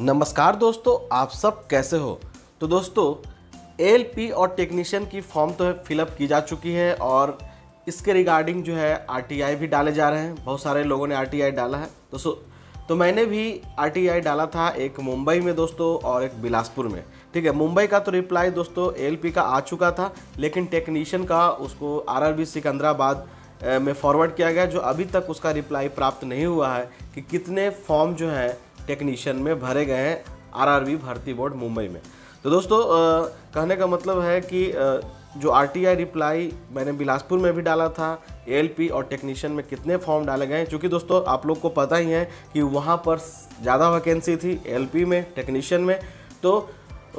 नमस्कार दोस्तों आप सब कैसे हो तो दोस्तों एल और टेक्नीशियन की फॉर्म तो फिलअप की जा चुकी है और इसके रिगार्डिंग जो है आर भी डाले जा रहे हैं बहुत सारे लोगों ने आर डाला है दोस्तों तो मैंने भी आर डाला था एक मुंबई में दोस्तों और एक बिलासपुर में ठीक है मुंबई का तो रिप्लाई दोस्तों एल का आ चुका था लेकिन टेक्नीशियन का उसको आर आर सिकंदराबाद में फॉरवर्ड किया गया जो अभी तक उसका रिप्लाई प्राप्त नहीं हुआ है कि कितने फॉर्म जो हैं टेक्नीशियन में भरे गए हैं आरआरबी भर्ती बोर्ड मुंबई में तो दोस्तों आ, कहने का मतलब है कि आ, जो आर रिप्लाई मैंने बिलासपुर में भी डाला था पी और टेक्नीशियन में कितने फॉर्म डाले गए हैं चूँकि दोस्तों आप लोग को पता ही है कि वहाँ पर ज़्यादा वैकेंसी थी पी में टेक्नीशियन में तो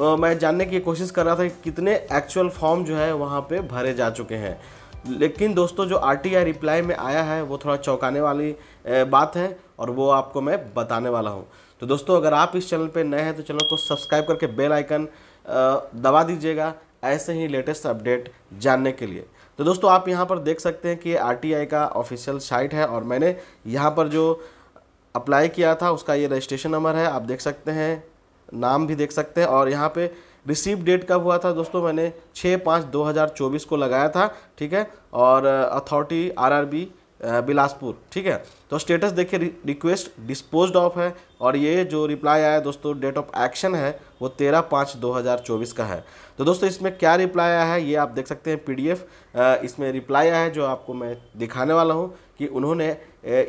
आ, मैं जानने की कोशिश कर रहा था कि कितने एक्चुअल फॉर्म जो है वहाँ पे भरे जा चुके हैं लेकिन दोस्तों जो आर रिप्लाई में आया है वो थोड़ा चौंकाने वाली बात है और वो आपको मैं बताने वाला हूँ तो दोस्तों अगर आप इस चैनल पे नए हैं तो चैनल को सब्सक्राइब करके बेल आइकन दबा दीजिएगा ऐसे ही लेटेस्ट अपडेट जानने के लिए तो दोस्तों आप यहाँ पर देख सकते हैं कि आर का ऑफिशियल साइट है और मैंने यहाँ पर जो अप्लाई किया था उसका ये रजिस्ट्रेशन नंबर है आप देख सकते हैं नाम भी देख सकते हैं और यहाँ पर रिसीव डेट कब हुआ था दोस्तों मैंने छः पाँच दो हज़ार चौबीस को लगाया था ठीक है और authority uh, RRB uh, Bilaspur ठीक है तो स्टेटस देखिए रिक्वेस्ट डिस्पोज ऑफ है और ये जो रिप्लाई आया दोस्तों डेट ऑफ एक्शन है वो तेरह पाँच दो हज़ार चौबीस का है तो दोस्तों इसमें क्या रिप्लाई आया है ये आप देख सकते हैं पीडीएफ uh, इसमें रिप्लाई आया है जो आपको मैं दिखाने वाला हूँ कि उन्होंने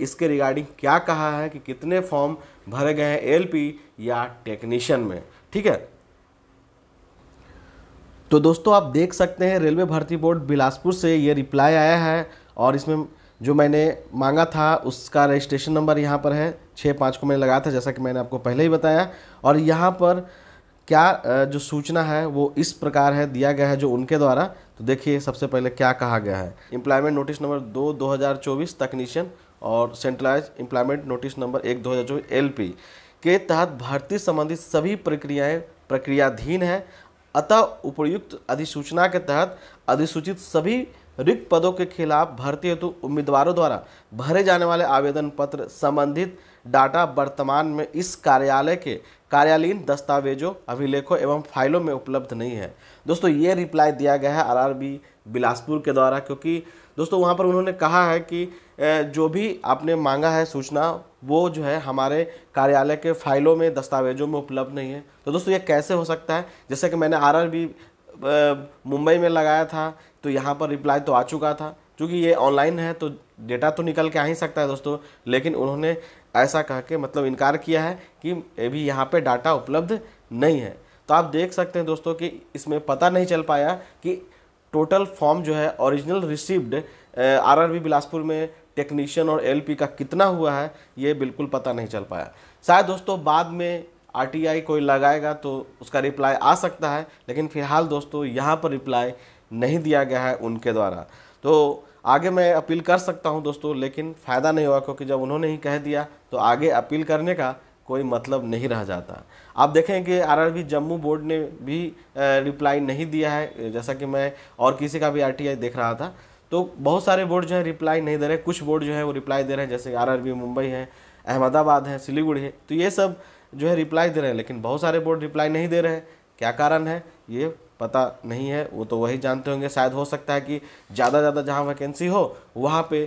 इसके रिगार्डिंग क्या कहा है कि कितने फॉर्म भरे गए हैं एलपी या टेक्नीशियन में ठीक है तो दोस्तों आप देख सकते हैं रेलवे भर्ती बोर्ड बिलासपुर से ये रिप्लाई आया है और इसमें जो मैंने मांगा था उसका रजिस्ट्रेशन नंबर यहाँ पर है छः पाँच को मैंने लगाया था जैसा कि मैंने आपको पहले ही बताया और यहाँ पर क्या जो सूचना है वो इस प्रकार है दिया गया है जो उनके द्वारा तो देखिए सबसे पहले क्या कहा गया है एम्प्लॉयमेंट नोटिस नंबर दो दो हज़ार चौबीस तकनीशियन और सेंट्रलाइज एम्प्लॉयमेंट नोटिस नंबर एक दो हज़ार चौबीस एल के तहत भर्ती संबंधित सभी प्रक्रियाएँ प्रक्रियाधीन है अतः उपयुक्त अधिसूचना के तहत अधिसूचित सभी रिक्त पदों के खिलाफ भर्ती हेतु उम्मीदवारों द्वारा भरे जाने वाले आवेदन पत्र संबंधित डाटा वर्तमान में इस कार्यालय के कार्यालयीन दस्तावेजों अभिलेखों एवं फाइलों में उपलब्ध नहीं है दोस्तों ये रिप्लाई दिया गया है आरआरबी बिलासपुर के द्वारा क्योंकि दोस्तों वहाँ पर उन्होंने कहा है कि जो भी आपने मांगा है सूचना वो जो है हमारे कार्यालय के फाइलों में दस्तावेजों में उपलब्ध नहीं है तो दोस्तों ये कैसे हो सकता है जैसे कि मैंने आरआरबी मुंबई में लगाया था तो यहाँ पर रिप्लाई तो आ चुका था क्योंकि ये ऑनलाइन है तो डेटा तो निकल के आ ही सकता है दोस्तों लेकिन उन्होंने ऐसा कह के मतलब इनकार किया है कि अभी यहाँ पे डाटा उपलब्ध नहीं है तो आप देख सकते हैं दोस्तों कि इसमें पता नहीं चल पाया कि टोटल फॉर्म जो है ओरिजिनल रिसीव्ड आरआरबी बिलासपुर में टेक्नीशियन और एलपी का कितना हुआ है ये बिल्कुल पता नहीं चल पाया शायद दोस्तों बाद में आरटीआई कोई लगाएगा तो उसका रिप्लाई आ सकता है लेकिन फिलहाल दोस्तों यहाँ पर रिप्लाई नहीं दिया गया है उनके द्वारा तो आगे मैं अपील कर सकता हूँ दोस्तों लेकिन फ़ायदा नहीं हुआ क्योंकि जब उन्होंने ही कह दिया तो आगे अपील करने का कोई मतलब नहीं रह जाता आप देखें कि आरआरबी जम्मू बोर्ड ने भी रिप्लाई नहीं दिया है जैसा कि मैं और किसी का भी आरटीआई देख रहा था तो बहुत सारे बोर्ड जो है रिप्लाई नहीं दे रहे कुछ बोर्ड जो है वो रिप्लाई दे रहे हैं जैसे आर मुंबई है अहमदाबाद है सिलीगुड़ी है तो ये सब जो है रिप्लाई दे रहे हैं लेकिन बहुत सारे बोर्ड रिप्लाई नहीं दे रहे हैं क्या कारण है ये पता नहीं है वो तो वही जानते होंगे शायद हो सकता है कि ज़्यादा ज़्यादा जहाँ वैकेंसी हो वहाँ पे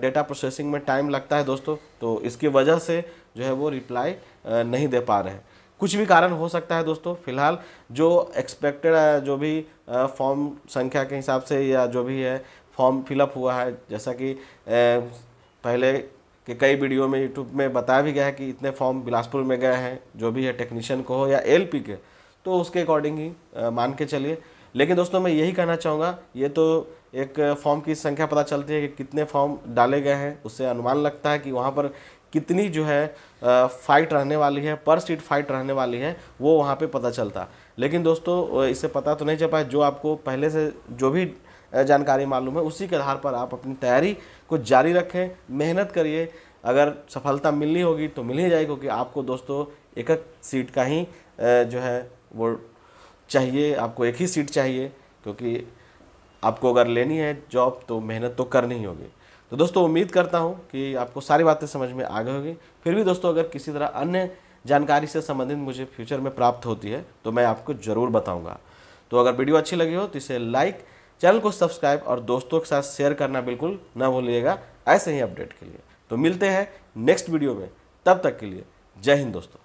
डेटा प्रोसेसिंग में टाइम लगता है दोस्तों तो इसकी वजह से जो है वो रिप्लाई नहीं दे पा रहे हैं कुछ भी कारण हो सकता है दोस्तों फिलहाल जो एक्सपेक्टेड जो भी फॉर्म संख्या के हिसाब से या जो भी है फॉर्म फिलअप हुआ है जैसा कि पहले कि कई वीडियो में यूट्यूब में बताया भी गया है कि इतने फॉर्म बिलासपुर में गए हैं जो भी है टेक्नीशियन को हो या एलपी के तो उसके अकॉर्डिंग ही मान के चलिए लेकिन दोस्तों मैं यही कहना चाहूँगा ये तो एक फॉर्म की संख्या पता चलती है कि कितने फॉर्म डाले गए हैं उससे अनुमान लगता है कि वहाँ पर कितनी जो है फाइट रहने वाली है पर सीट फाइट रहने वाली है वो वहाँ पे पता चलता लेकिन दोस्तों इससे पता तो नहीं चल पाया जो आपको पहले से जो भी जानकारी मालूम है उसी के आधार पर आप अपनी तैयारी को जारी रखें मेहनत करिए अगर सफलता मिलनी होगी तो मिल ही जाएगी क्योंकि आपको दोस्तों एक एक सीट का ही जो है वो चाहिए आपको एक ही सीट चाहिए क्योंकि आपको अगर लेनी है जॉब तो मेहनत तो करनी ही होगी तो दोस्तों उम्मीद करता हूँ कि आपको सारी बातें समझ में आ गई होगी फिर भी दोस्तों अगर किसी तरह अन्य जानकारी से संबंधित मुझे फ्यूचर में प्राप्त होती है तो मैं आपको ज़रूर बताऊँगा तो अगर वीडियो अच्छी लगी हो तो इसे लाइक चैनल को सब्सक्राइब और दोस्तों के साथ शेयर करना बिल्कुल ना भूलिएगा ऐसे ही अपडेट के लिए तो मिलते हैं नेक्स्ट वीडियो में तब तक के लिए जय हिंद दोस्तों